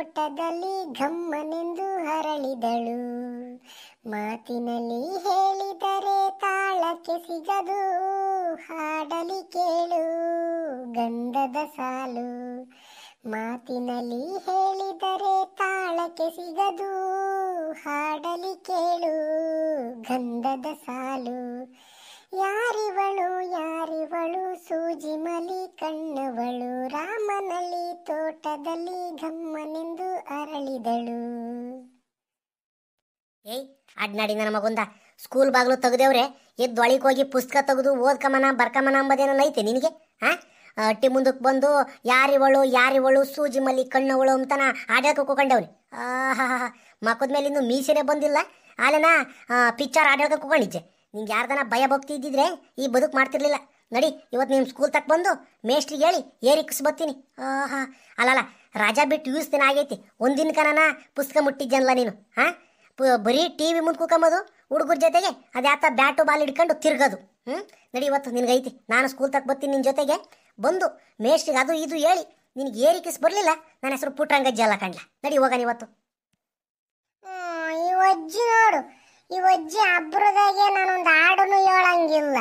ತೋಟದಲ್ಲಿ ಘಮ್ಮನೆಂದು ಹರಳಿದಳು ಮಾತಿನಲ್ಲಿ ಹೇಳಿದರೆ ತಾಳಕ್ಕೆ ಸಿಗದು ಹಾಡಲಿ ಕೇಳು ಗಂಧದ ಸಾಲು ಮಾತಿನಲ್ಲಿ ಹೇಳಿದರೆ ತಾಳಕ್ಕೆ ಸಿಗದು ಹಾಡಲಿ ಕೇಳು ಗಂಧದ ಸಾಲು ಯಾರಿವಳು ಯಾರಿವಳು ಸೂಜಿ ಮಲಿ ಕಣ್ಣವಳು ರಾಮನಲ್ಲಿ ತೋಟದಲ್ಲಿ ಗಮ್ಮನೆಂದು ಅರಳಿದಳು ಏಯ್ ಅಡ್ನಾಡಿ ನನ್ನ ಮಗುಂದ ಸ್ಕೂಲ್ ಬಾಗ್ಲು ತೆಗೆದೇವ್ರೆ ಎದ್ದು ಒಳಗೆ ಹೋಗಿ ಪುಸ್ತಕ ತೆಗೆದು ಓದ್ಕಮನ ಬರ್ಕಮನ ಅಂಬದೇನ ಐತೆ ನಿನಗೆ ಆ ಅಟ್ಟಿ ಮುಂದಕ್ಕೆ ಬಂದು ಯಾರಿವಳು ಯಾರಿವಳು ಸೂಜಿ ಮಲ್ಲಿ ಕಣ್ಣವಳು ಅಂತನ ಆಡಕ್ಕೆ ಕೂಕೊಂಡವ್ನಿ ಆಹಾ ಮಕ್ಕದ ಮೇಲೆ ಇನ್ನೂ ಮೀಸೆನೆ ಬಂದಿಲ್ಲ ಅಲ್ಲನಾ ಪಿಕ್ಚರ್ ಆಡಕ್ಕೆ ಕೂಕೊಂಡಿದ್ದೆ ನಿಂಗೆ ಯಾರ್ದನ ಭಯ ಭಕ್ತಿ ಇದ್ದಿದ್ರೆ ಈ ಬದುಕು ಮಾಡ್ತಿರ್ಲಿಲ್ಲ ನಡಿ ಇವತ್ತು ನಿಮ್ಮ ಸ್ಕೂಲ್ ತಕ್ಕ ಬಂದು ಮೇಸ್ಟ್ರಿಗೆ ಹೇಳಿ ಏರಿಕ್ಸ್ ಬರ್ತೀನಿ ಆಹಾ ಅಲ್ಲಲ್ಲ ರಾಜಾ ಬಿಟ್ಟು ಯೂಸ್ ದಿನ ಆಗೈತಿ ಒಂದಿನ ಕನನ ಪುಸ್ತಕ ಅಲ್ಲ ನೀನು ಹಾಂ ಬರೀ ಟಿ ವಿ ಮುಂದೆ ಕೂಕೊಂಬೋದು ಹುಡುಗರ ಜೊತೆಗೆ ಅದ್ಯಾತ ಬ್ಯಾಟು ಬಾಲ್ ಹಿಡ್ಕೊಂಡು ತಿರ್ಗೋದು ಹ್ಞೂ ನಡಿ ಇವತ್ತು ನಿನಗೈತಿ ನಾನು ಸ್ಕೂಲ್ ತಕ್ಕ ಬರ್ತೀನಿ ನಿನ್ನ ಜೊತೆಗೆ ಬಂದು ಮೇಸ್ಟ್ರಿಗೆ ಅದು ಇದು ಹೇಳಿ ನಿನಗೆ ಏರಿಕಿಸ್ ಬರಲಿಲ್ಲ ನನ್ನ ಹೆಸರು ಪುಟ್ರಂಗಜ್ಜಿ ಅಲ್ಲ ಕಂಡ್ಲ ನಡಿ ಹೋಗಣ ಇವತ್ತು ನೋಡು ಈ ಅಜ್ಜಿ ಅಬ್ರದಾಗೆ ನಾನೊಂದು ಹಾಡನ್ನು ಹೇಳಂಗಿಲ್ಲ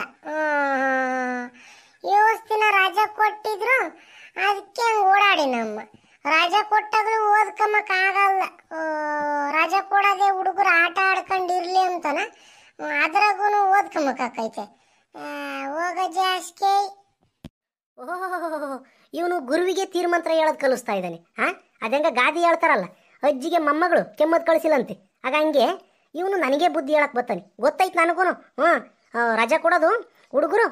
ದಿನ ರಾಜ ಕೊಟ್ಟಿದ್ರು ಅದಕ್ಕೆ ಹಂಗೆ ಓಡಾಡಿ ನಮ್ಮ ರಾಜ ಕೊಟ್ಟಾಗ್ಲೂ ಓದ್ಕಮಕ್ ಆಗಲ್ಲ ರಾಜ ಕೊಡೋದೇ ಹುಡುಗರು ಆಟ ಆಡ್ಕೊಂಡಿರಲಿ ಅಂತನ ಅದ್ರಾಗೂ ಓದ್ಕಮಕ್ಕೈತೆ ಹೋಗ ಜಾಸ್ಕೆ ಓಹೋ ಇವನು ಗುರುವಿಗೆ ತೀರ್ಮಂತ್ರ ಹೇಳೋದು ಕಲಿಸ್ತಾ ಇದ್ದಾನೆ ಹಾಂ ಅದಂಗೆ ಗಾದಿ ಹೇಳ್ತಾರಲ್ಲ ಅಜ್ಜಿಗೆ ಮೊಮ್ಮಗಳು ಕೆಮ್ಮದ್ ಕಳಿಸಿಲ್ಲಂತೆ ಆಗ ಹಂಗೆ ಇವನು ನನಗೆ ಬುದ್ಧಿ ಹೇಳಕ್ ಬರ್ತಾನೆ ಗೊತ್ತಾಯ್ತು ನನಗೂ ಹಾಂ ರಜಾ ಕೊಡೋದು ಹುಡುಗರು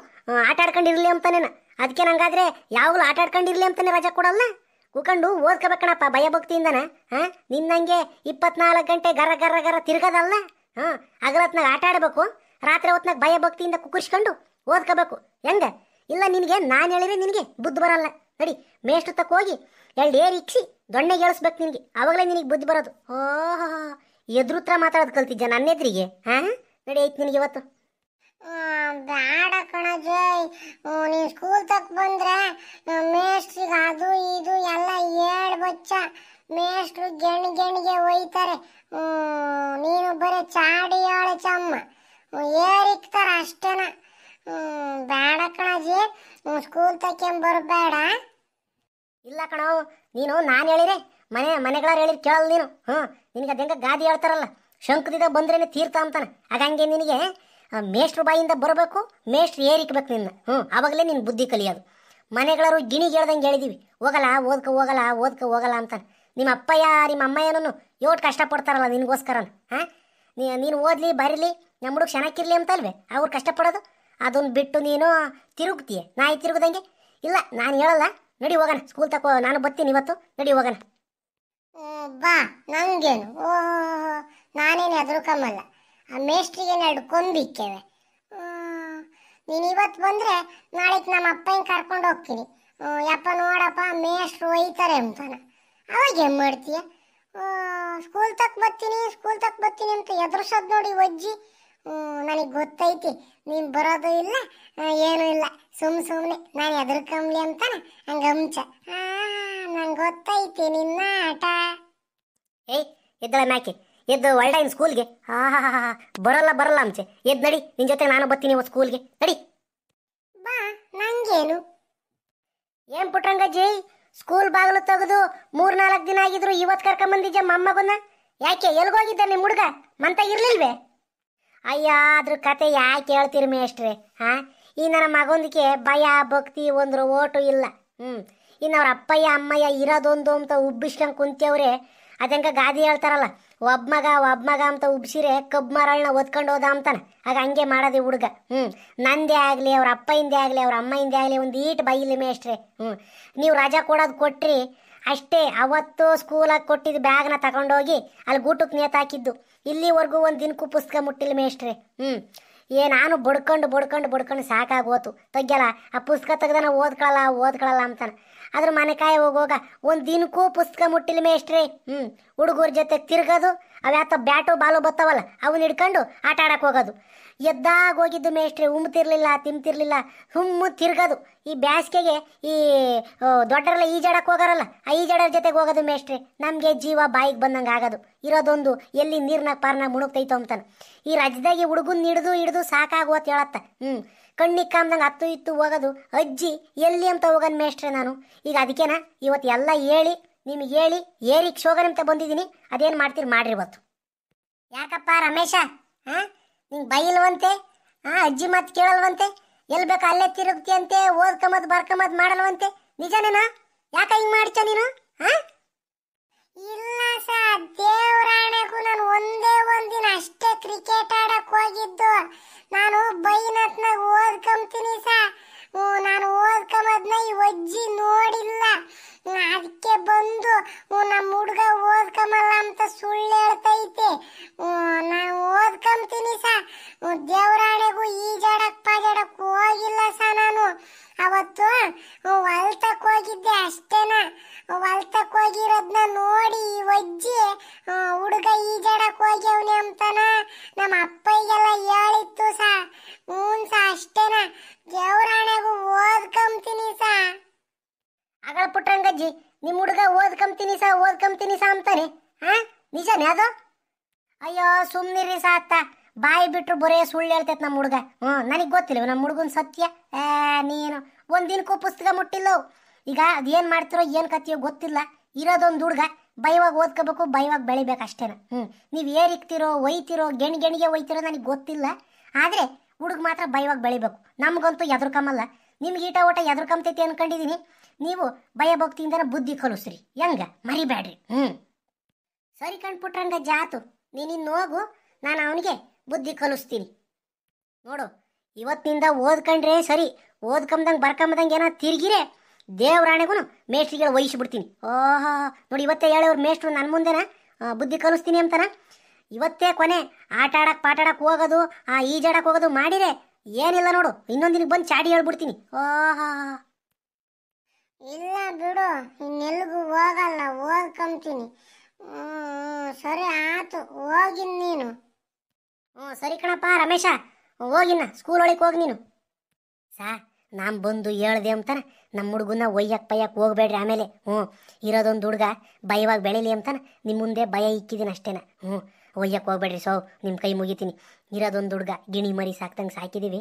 ಆಟ ಆಡ್ಕೊಂಡಿರ್ಲಿ ಅಂತಾನೇನ ಅದಕ್ಕೆ ನಂಗಾದ್ರೆ ಯಾವಾಗಲೂ ಆಟ ಆಡ್ಕೊಂಡಿರ್ಲಿ ಅಂತಾನೆ ರಜಾ ಕೊಡಲ್ಲ ಕುಕೊಂಡು ಓದ್ಕೋಬೇಕಣಪ್ಪ ಭಕ್ತಿಯಿಂದನ ಹಾಂ ನಿನ್ನಂಗೆ ಇಪ್ಪತ್ನಾಲ್ಕು ಗಂಟೆ ಗರ ಗರ ಗರ ತಿರ್ಗದಲ್ಲ ಹಾಂ ಅಗಲತ್ನಾಗ ಆಟ ಆಡಬೇಕು ರಾತ್ರಿ ಹೊತ್ನಾಗ ಭಕ್ತಿಯಿಂದ ಕುಕ್ಕರ್ಸ್ಕೊಂಡು ಓದ್ಕೋಬೇಕು ಹೆಂಗ ಇಲ್ಲ ನಿನಗೆ ನಾನು ಹೇಳಿದ್ರೆ ನಿನಗೆ ಬುದ್ಧಿ ಬರಲ್ಲ ನಡಿ ಮೇಷ್ಟು ತಕ್ಕೋಗಿ ಹೋಗಿ ಎರಡು ಏರಿ ದೊಣ್ಣೆಗೆ ಏಳಿಸ್ಬೇಕು ನಿನಗೆ ಅವಾಗಲೇ ನಿನಗೆ ಬುದ್ಧಿ ಬರೋದು ಓಹೋ ಎದುರುತ್ರ ಮಾತಾಡೋದು ಕಲ್ತಿದ್ದೆ ನನ್ನ ಎದುರಿಗೆ ಹಾ ನಡಿ ಐತ್ ನಿನಗೆ ಇವತ್ತು ಬೇಡ ಕಣಜಯ್ ನೀನು ಸ್ಕೂಲ್ ತಕ್ ಬಂದ್ರೆ ಮೇಷ್ಟ್ರಿಗೆ ಅದು ಇದು ಎಲ್ಲ ಏಳು ಬಚ್ಚ ಮೇಷ್ಟ್ರು ಗೆಣ್ ಗೆಣ್ಗೆ ಒಯ್ತಾರೆ ನೀನು ಬರೀ ಚಾಡಿ ಆಳೆ ಚಮ್ಮ ಏರಿಕ್ತಾರ ಅಷ್ಟೇನ ಬೇಡ ಕಣಜಿ ಸ್ಕೂಲ್ ತಕ್ಕೆಂ ಬರಬೇಡ ಇಲ್ಲ ಕಣವು ನೀನು ನಾನು ಹೇಳಿದೆ ಮನೆ ಮನೆಗಳ ಹೇಳಿದ್ ಕೇಳಲ್ ನೀನು ಹ್ಞೂ ನಿನಗೆ ಅದಂಗೆ ಗಾದಿ ಹೇಳ್ತಾರಲ್ಲ ಶಂಕದಿಂದ ಬಂದ್ರೇನೆ ತೀರ್ಥ ಅಂತಾನೆ ಹಾಗಂಗೆ ನಿನಗೆ ಮೇಷ್ಟ್ರ ಬಾಯಿಂದ ಬರಬೇಕು ಮೇಷ್ಟ್ರು ಏರಿಕ್ಬೇಕು ನಿನ್ನ ಹ್ಞೂ ಆವಾಗಲೇ ನಿನ್ನ ಬುದ್ಧಿ ಕಲಿಯೋದು ಮನೆಗಳವರು ಗಿಣಿಗೆ ಹೇಳ್ದಂಗೆ ಹೇಳಿದೀವಿ ಹೋಗಲ್ಲ ಓದ್ಕ ಹೋಗಲ್ಲ ಓದ್ಕ ಹೋಗಲ್ಲ ಅಂತಾನೆ ನಿಮ್ಮ ಅಪ್ಪಯ್ಯ ನಿಮ್ಮ ಅಮ್ಮಯ್ಯನೂ ಯೋಟ್ ಕಷ್ಟಪಡ್ತಾರಲ್ಲ ನಿನಗೋಸ್ಕರ ಹಾಂ ನೀನು ಓದಲಿ ಬರೀಲಿ ನಮ್ಮ ಹುಡುಗ ಚೆನ್ನಾಗಿರಲಿ ಅಂತಲ್ವೇ ಅವ್ರು ಕಷ್ಟಪಡೋದು ಅದನ್ನು ಬಿಟ್ಟು ನೀನು ತಿರುಗ್ತೀಯ ನಾಯಿ ತಿರುಗ್ದಂಗೆ ಇಲ್ಲ ನಾನು ಹೇಳಲ್ಲ ನಡಿ ಹೋಗೋಣ ಸ್ಕೂಲ್ ತಕೋ ನಾನು ಬರ್ತೀನಿ ಇವತ್ತು ನಡಿ ಹೋಗೋಣ ಬಾ ನಂಗೇನು ಓ ನಾನೇನು ಕಮ್ಮಲ್ಲ ಆ ಮೇಸ್ಟ್ರಿಗೆ ಎರಡು ಕೊಂಬಿಕ್ಕೇವೆ ನೀನು ಇವತ್ತು ಬಂದರೆ ನಾಳೆಗೆ ನಮ್ಮ ಅಪ್ಪನ ಕರ್ಕೊಂಡು ಹೋಗ್ತೀನಿ ಯಪ್ಪ ನೋಡಪ್ಪ ಮೇಷ್ಟ್ರು ಒಯ್ತಾರೆ ಅಂತಾನ ಅವಾಗ ಏನು ಮಾಡ್ತೀಯ ಸ್ಕೂಲ್ ತಕ್ಕ ಬರ್ತೀನಿ ಸ್ಕೂಲ್ ತಕ್ಕ ಬರ್ತೀನಿ ಅಂತ ಎದುರ್ಸೋದು ನೋಡಿ ಒಜ್ಜಿ ನನಗೆ ಗೊತ್ತೈತಿ ನೀನು ಬರೋದು ಇಲ್ಲ ಏನೂ ಇಲ್ಲ ಸುಮ್ಮ ಸುಮ್ಮನೆ ನಾನು ಎದುರ್ಕಂಬ್ಲಿ ಅಂತಾನೆ ಹಂಗೆ ಅಂಚ ನಂಗೆ ಗೊತ್ತೈತಿ ನಿನ್ನ ಆಟ ಏಯ್ ಎದ್ದಳ ಮ್ಯಾಕೆ ಎದ್ದು ಒಳ್ಳೆ ಸ್ಕೂಲ್ಗೆ ಹಾ ಹಾ ಹಾ ಬರಲ್ಲ ಬರಲ್ಲ ಅಂಚೆ ಎದ್ ನಡಿ ನಿನ್ ಜೊತೆ ನಾನು ಬರ್ತೀನಿ ಒಂದು ಸ್ಕೂಲ್ಗೆ ನಡಿ ಬಾ ನಂಗೇನು ಏನ್ ಪುಟ್ರಂಗಜ್ಜಿ ಸ್ಕೂಲ್ ಬಾಗಿಲು ತೆಗೆದು ಮೂರ್ನಾಲ್ಕು ದಿನ ಆಗಿದ್ರು ಇವತ್ತು ಕರ್ಕೊಂಬಂದಿದ್ದೆ ಮಮ್ಮಗುನ ಯಾಕೆ ಎಲ್ಗೋಗಿದ್ದ ನಿಮ್ಮ ಹುಡುಗ ಮಂತ ಇರ್ಲಿಲ್ವೇ ಅಯ್ಯ ಅದ್ರ ಕತೆ ಯಾಕೆ ಹೇಳ್ತೀರಿ ಮೇಷ್ಟ್ರೆ ಹಾ ಈ ನನ್ನ ಮಗೊಂದಿಗೆ ಭಯ ಭಕ್ತಿ ಒಂದ್ರ ಓಟು ಇಲ್ಲ ಹ್ಮ್ ಇನ್ನು ಅವ್ರ ಅಪ್ಪಯ್ಯ ಅಮ್ಮಯ್ಯ ಇರೋದೊಂದು ಅಂತ ಉಬ್ಬಿಸ್ಕೊಂಡು ಕುಂತಿಯವ್ರೆ ಅದಂಗ ಗಾದಿ ಹೇಳ್ತಾರಲ್ಲ ಒಬ್ಬ ಮಗ ಒಬ್ಬ ಮಗ ಅಂತ ಉಬ್ಸಿರೆ ಕಬ್ಬು ಮರಳನ್ನ ಒತ್ಕೊಂಡು ಹೋದ ಅಂತಾನೆ ಆಗ ಹಂಗೆ ಮಾಡೋದು ಹುಡುಗ ಹ್ಞೂ ನಂದೇ ಆಗಲಿ ಅವ್ರ ಅಪ್ಪ ಹಿಂದೆ ಆಗಲಿ ಅವ್ರ ಅಮ್ಮ ಹಿಂದೆ ಆಗಲಿ ಒಂದು ಈಟ್ ಬೈಲಿ ಮೇಷ್ಟ್ರೆ ಹ್ಞೂ ನೀವು ರಜಾ ಕೊಡೋದು ಕೊಟ್ರಿ ಅಷ್ಟೇ ಅವತ್ತು ಸ್ಕೂಲಾಗಿ ಕೊಟ್ಟಿದ್ದ ಬ್ಯಾಗ್ನ ತಗೊಂಡೋಗಿ ಅಲ್ಲಿ ಗೂಟಕ್ಕೆ ನೇತಾಕಿದ್ದು ಇಲ್ಲಿವರೆಗೂ ಒಂದು ದಿನಕ್ಕೂ ಪುಸ್ತಕ ಮುಟ್ಟಿಲ್ಲ ಮೇಷ್ಟ್ರೆ ಹ್ಞೂ ಏ ನಾನು ಬಡ್ಕೊಂಡು ಬಡ್ಕೊಂಡು ಬಡ್ಕೊಂಡು ಸಾಕಾಗೋತು ತಗ್ಗಲ್ಲ ಆ ಪುಸ್ತಕ ತೆಗ್ದಾನ ಓದ್ಕೊಳ್ಳಲ್ಲ ಓದ್ಕೊಳ್ಳಲ್ಲ ಅಂತಾನೆ ಆದ್ರೆ ಮನೆ ಕಾಯಿ ಹೋಗುವಾಗ ಒಂದು ದಿನಕ್ಕೂ ಪುಸ್ತಕ ಮುಟ್ಟಿಲ್ಲ ಮೇಷ್ಟ್ರಿ ಹ್ಞೂ ಹುಡುಗರ ಜೊತೆ ತಿರ್ಗೋದು ಅವ್ಯಾತ ಬ್ಯಾಟು ಬಾಲು ಬತ್ತವಲ್ಲ ಅವನ್ನ ಹಿಡ್ಕೊಂಡು ಆಟ ಆಡಕ್ಕೆ ಹೋಗೋದು ಎದ್ದಾಗ ಹೋಗಿದ್ದು ಮೇಷ್ಟ್ರಿ ಉಮ್ತಿರ್ಲಿಲ್ಲ ತಿಂತಿರಲಿಲ್ಲ ಹುಮ್ಮು ತಿರ್ಗೋದು ಈ ಬ್ಯಾಸ್ಗೆಗೆ ಈ ದೊಡ್ಡರಲ್ಲ ಈಜಾಡಕ್ಕೆ ಹೋಗಾರಲ್ಲ ಆ ಈಜಾಡೋರ ಜೊತೆಗೆ ಹೋಗೋದು ಮೇಷ್ಟ್ರಿ ನಮಗೆ ಜೀವ ಬಾಯಿಗೆ ಬಂದಂಗೆ ಆಗೋದು ಇರೋದೊಂದು ಎಲ್ಲಿ ನೀರ್ನಾಗ ಪಾರ್ನಾಗ ಮುಣುಗ್ತೈತೋ ಅಂತಾನೆ ಈ ರಾಜ್ಯದಾಗೆ ಹುಡುಗನ್ ಹಿಡಿದು ಹಿಡಿದು ಸಾಕಾಗೋತ್ ಹೇಳತ್ತ ಹ್ಞೂ ಕಣ್ಣಿ ಕಾಮ್ದಂಗೆ ಹತ್ತು ಇತ್ತು ಹೋಗೋದು ಅಜ್ಜಿ ಎಲ್ಲಿ ಅಂತ ಹೋಗೋನ್ ಮೇಷ್ಟ್ರೆ ನಾನು ಈಗ ಅದಕ್ಕೇನಾ ಇವತ್ತು ಎಲ್ಲ ಹೇಳಿ ನಿಮ್ಗೆ ಹೇಳಿ ಏರಿಕ್ ಶೋಗನಂತ ಅಂತ ಬಂದಿದ್ದೀನಿ ಅದೇನು ಮಾಡ್ತೀರಿ ಮಾಡ್ರಿ ಇವತ್ತು ಯಾಕಪ್ಪ ರಮೇಶ ಹಾ ನಿಂಗೆ ಬೈಲ್ವಂತೆ ಹಾಂ ಅಜ್ಜಿ ಮಾತು ಕೇಳಲ್ವಂತೆ ಎಲ್ಲಿ ಬೇಕು ಅಲ್ಲೇ ತಿರುಗ್ತೀಯಂತೆ ಓದ್ಕೊಂಬದು ಬರ್ಕೊಂಬದು ಮಾಡಲ್ವಂತೆ ನಿಜನೇನ ಯಾಕ ಹಿಂಗೆ ಮಾಡ್ಚ ನೀನು ಹಾ ಇಲ್ಲ ಸರ್ ದೇವರಾಣೆಗೂ ನಾನು ಒಂದೇ ಒಂದಿನ ಅಷ್ಟೇ ಕ್ರಿಕೆಟ್ ಆಡಕ್ಕೆ ಹೋಗಿದ್ದು ನಾನು ಬೈನತ್ನಾಗ ಓದ್ಕೊಂತೀನಿ ಸಾ ನಾನು ಓದ್ಕೊಂಬದ್ನ ಈ ಅಜ್ಜಿ ಓದ್ಕೊಂತೀನಿ ಸಾ ಓದ್ಕೊಂತೀನಿ ಸಾ ಅಂತಾನೆ ಹಾ ನಿಜನೇ ಅದು ಅಯ್ಯೋ ಸುಮ್ನಿರಿ ಸಾ ಅತ್ತ ಬಾಯಿ ಬಿಟ್ರು ಬರೇ ಸುಳ್ಳು ಹೇಳ್ತೈತ್ ನಮ್ಮ ಹುಡುಗ ಹ್ಞೂ ನನಗೆ ಗೊತ್ತಿಲ್ಲ ನಮ್ಮ ಹುಡುಗನ ಸತ್ಯ ಏ ನೀನು ಒಂದ್ ದಿನಕ್ಕೂ ಪುಸ್ತಕ ಮುಟ್ಟಿಲ್ಲವು ಈಗ ಅದೇನು ಮಾಡ್ತಿರೋ ಏನು ಕತ್ತಿಯೋ ಗೊತ್ತಿಲ್ಲ ಇರೋದೊಂದು ಹುಡುಗ ಬೈವಾಗ ಓದ್ಕೋಬೇಕು ಬೈವಾಗ ಬೆಳಿಬೇಕು ಅಷ್ಟೇನ ಹ್ಞೂ ನೀವು ಏರಿಕ್ತಿರೋ ಒಯ್ತಿರೋ ಗೆಣ್ ಗೆಣಿಗೆ ಒಯ್ತಿರೋ ನನಗೆ ಗೊತ್ತಿಲ್ಲ ಆದ್ರೆ ಹುಡುಗ ಮಾತ್ರ ಬೈವಾಗ ಬೆಳಿಬೇಕು ನಮಗಂತೂ ಎದುರ್ಕಮಲ್ಲ ನಿಮ್ಗೆ ಈಟ ಓಟ ಎದುರ್ಕಂತೈತಿ ಅನ್ಕೊಂಡಿದೀನಿ ನೀವು ಭಯಭಕ್ತಿಯಿಂದ ಬುದ್ಧಿ ಕಲಿಸ್ರಿ ಹೆಂಗ ಮರಿಬೇಡ್ರಿ ಹ್ಞೂ ಸರಿ ಪುಟ್ರಂಗ ಜಾತು ನೀನಿನ್ ಹೋಗು ನಾನು ಅವನಿಗೆ ಬುದ್ಧಿ ಕಲಿಸ್ತೀನಿ ನೋಡು ಇವತ್ತಿನಿಂದ ಓದ್ಕಂಡ್ರೆ ಸರಿ ಓದ್ಕಂಬ್ದಂಗೆ ಬರ್ಕಂಬ್ದಂಗೆ ಏನೋ ತಿರುಗಿರೆ ದೇವ್ರಾಣೆಗೂ ಮೇಷ್ಟ್ರಿಗೆ ವಹಿಸ್ಬಿಡ್ತೀನಿ ಓಹೋ ನೋಡಿ ಇವತ್ತೇ ಹೇಳೋರು ಮೇಷ್ಟ್ರು ನನ್ನ ಮುಂದೆನ ಬುದ್ಧಿ ಕಲಿಸ್ತೀನಿ ಅಂತಾನ ಇವತ್ತೇ ಕೊನೆ ಆಟ ಆಡಕ್ಕೆ ಆಡಕ್ಕೆ ಹೋಗೋದು ಆ ಈಜಾಡಕ್ಕೆ ಹೋಗೋದು ಮಾಡಿರೆ ಏನಿಲ್ಲ ನೋಡು ಇನ್ನೊಂದಿನ ಬಂದು ಚಾಡಿ ಹೇಳ್ಬಿಡ್ತೀನಿ ಓಹಾ ಇಲ್ಲ ಬಿಡು ಇನ್ನೆಲ್ಗೂ ಹೋಗಲ್ಲ ಹೋಗ್ಕೊಂತೀನಿ ಸರಿ ಆತು ಹೋಗಿನ್ ನೀನು ಹ್ಞೂ ಸರಿ ಕಣಪ್ಪ ರಮೇಶ ಹೋಗಿನ್ನ ಸ್ಕೂಲ್ ಒಳಗೆ ಹೋಗಿ ನೀನು ಸಾ ನಾನು ಬಂದು ಹೇಳ್ದೆ ಅಂತಾನೆ ನಮ್ಮ ಹುಡುಗನ ಒಯ್ಯಕ್ಕೆ ಪಯ್ಯಕ್ಕೆ ಹೋಗ್ಬೇಡ್ರಿ ಆಮೇಲೆ ಹ್ಞೂ ಇರೋದೊಂದು ಹುಡುಗ ಭಯವಾಗಿ ಬೆಳೀಲಿ ಅಂತಾನೆ ನಿಮ್ಮ ಮುಂದೆ ಭಯ ಇಕ್ಕಿದ್ದೀನಿ ಅಷ್ಟೇನ ಹ್ಞೂ ಒಯ್ಯಕ್ಕೆ ಹೋಗ್ಬೇಡ್ರಿ ಸೋ ನಿಮ್ಮ ಕೈ ಮುಗಿತೀನಿ ಇರೋದೊಂದು ಹುಡುಗ ಗಿಣಿ ಮರಿ ಸಾಕ್ದಂಗೆ ಸಾಕಿದ್ದೀವಿ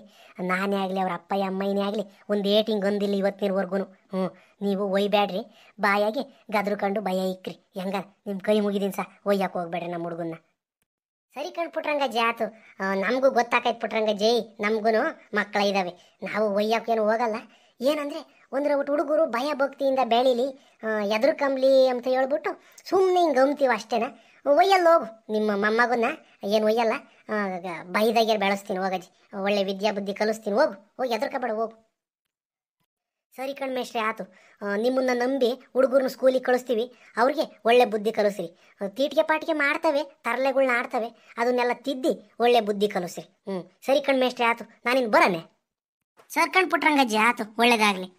ನಾನೇ ಆಗಲಿ ಅವ್ರ ಅಪ್ಪ ಅಮ್ಮಯ್ಯನೇ ಆಗಲಿ ಒಂದು ಏಟಿಂಗ್ ಒಂದಿಲ್ಲ ಇವತ್ತಿನವರೆಗೂ ಹ್ಞೂ ನೀವು ಒಯ್ಬೇಡ್ರಿ ಬಾಯಾಗಿ ಗದ್ರಕೊಂಡು ಭಯ ಇಕ್ಕ್ರಿ ಹೆಂಗ ನಿಮ್ಮ ಕೈ ಮುಗಿದೀನಿ ಸಾ ಒಯ್ಯಕ್ಕೆ ಹೋಗ್ಬೇಡ್ರಿ ನಮ್ಮ ಹುಡುಗನ್ನ ಸರಿ ಕಣ್ ಜಾತು ನಮಗೂ ನಮಗೂ ಗೊತ್ತಾಕೈತೆ ಜೈ ನಮಗೂ ಮಕ್ಕಳ ಇದ್ದಾವೆ ನಾವು ಏನು ಹೋಗಲ್ಲ ಏನಂದರೆ ಒಂದರ ಒಟ್ಟು ಹುಡುಗರು ಭಯ ಭಕ್ತಿಯಿಂದ ಬೆಳೀಲಿ ಎದುರು ಕಂಬ್ಲಿ ಅಂತ ಹೇಳ್ಬಿಟ್ಟು ಸುಮ್ಮನೆ ಹಿಂಗೆ ಅಮ್ತೀವಿ ಅಷ್ಟೇನಾ ಒಯ್ಯಲ್ಲ ಹೋಗು ನಿಮ್ಮ ಮೊಮ್ಮಗನ್ನ ಏನು ಒಯ್ಯಲ್ಲ ಬೈದಾಗೆ ಬೆಳೆಸ್ತೀನಿ ಹೋಗಜ್ಜಿ ಒಳ್ಳೆ ವಿದ್ಯಾ ಬುದ್ಧಿ ಕಲಿಸ್ತೀನಿ ಹೋಗು ಹೋಗಿ ಎದರ್ಕಬೇಡ ಹೋಗು ಸರಿ ಕಣ್ಮೇಶ್ರೆ ಆತು ನಿಮ್ಮನ್ನ ನಂಬಿ ಹುಡುಗರನ್ನ ಸ್ಕೂಲಿಗೆ ಕಳಿಸ್ತೀವಿ ಅವ್ರಿಗೆ ಒಳ್ಳೆ ಬುದ್ಧಿ ಕಲಿಸ್ರಿ ತೀಟಿಗೆ ಪಾಟಿಗೆ ಮಾಡ್ತವೆ ತರಲೆಗಳನ್ನ ಆಡ್ತವೆ ಅದನ್ನೆಲ್ಲ ತಿದ್ದಿ ಒಳ್ಳೆ ಬುದ್ಧಿ ಕಲಿಸ್ರಿ ಹ್ಞೂ ಸರಿ ಅಷ್ಟೇ ಆತು ನಾನಿನ್ ಬರನೆ ಸರ್ ಕಣ್ಪುಟ್ರಂಗಜ್ಜಿ ಆತು ಒಳ್ಳೇದಾಗಲಿ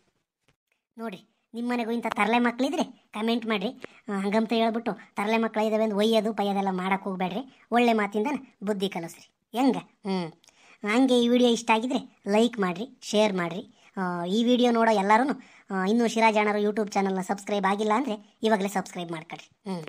ನೋಡಿ ನಿಮ್ಮ ಮನೆಗೂ ಇಂಥ ತರಲೆ ಮಕ್ಕಳಿದ್ರೆ ಕಮೆಂಟ್ ಮಾಡಿರಿ ಹಂಗಂತ ಹೇಳ್ಬಿಟ್ಟು ತರಲೆ ಮಕ್ಕಳು ಇದ್ದಾವೆ ಒಯ್ಯದು ಒಯ್ಯೋದು ಪಯ್ಯೋದೆಲ್ಲ ಮಾಡೋಕ್ಕೆ ಹೋಗ್ಬೇಡ್ರಿ ಒಳ್ಳೆ ಮಾತಿಂದ ಬುದ್ಧಿ ಕಲಿಸ್ರಿ ಹೆಂಗೆ ಹ್ಞೂ ಹಂಗೆ ಈ ವಿಡಿಯೋ ಇಷ್ಟ ಆಗಿದ್ರೆ ಲೈಕ್ ಮಾಡಿರಿ ಶೇರ್ ಮಾಡಿರಿ ಈ ವಿಡಿಯೋ ನೋಡೋ ಎಲ್ಲರೂ ಇನ್ನೂ ಶಿರಾಜಾಣರು ಯೂಟ್ಯೂಬ್ ಚಾನಲ್ನ ಸಬ್ಸ್ಕ್ರೈಬ್ ಆಗಿಲ್ಲ ಅಂದರೆ ಇವಾಗಲೇ ಸಬ್ಸ್ಕ್ರೈಬ್ ಮಾಡ್ಕೊಳ್ರಿ ಹ್ಞೂ